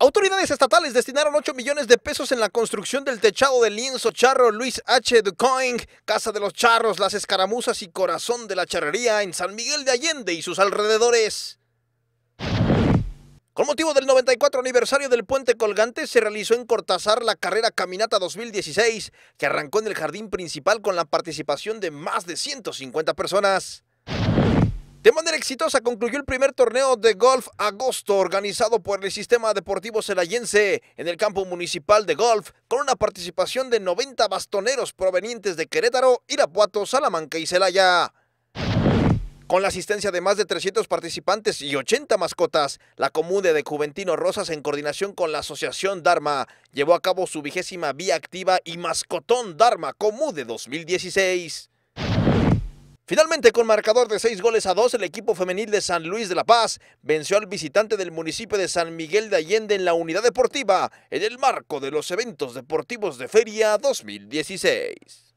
Autoridades estatales destinaron 8 millones de pesos en la construcción del techado del lienzo charro Luis H. Ducoing, Casa de los Charros, Las Escaramuzas y Corazón de la Charrería en San Miguel de Allende y sus alrededores. Con motivo del 94 aniversario del Puente Colgante, se realizó en Cortázar la carrera Caminata 2016, que arrancó en el jardín principal con la participación de más de 150 personas. De manera exitosa concluyó el primer torneo de golf agosto organizado por el Sistema Deportivo Celayense en el campo municipal de golf con una participación de 90 bastoneros provenientes de Querétaro, Irapuato, Salamanca y Celaya. Con la asistencia de más de 300 participantes y 80 mascotas, la comuna de Juventino Rosas, en coordinación con la Asociación Dharma, llevó a cabo su vigésima vía activa y mascotón Dharma de 2016. Finalmente, con marcador de seis goles a dos, el equipo femenil de San Luis de la Paz venció al visitante del municipio de San Miguel de Allende en la unidad deportiva en el marco de los eventos deportivos de Feria 2016.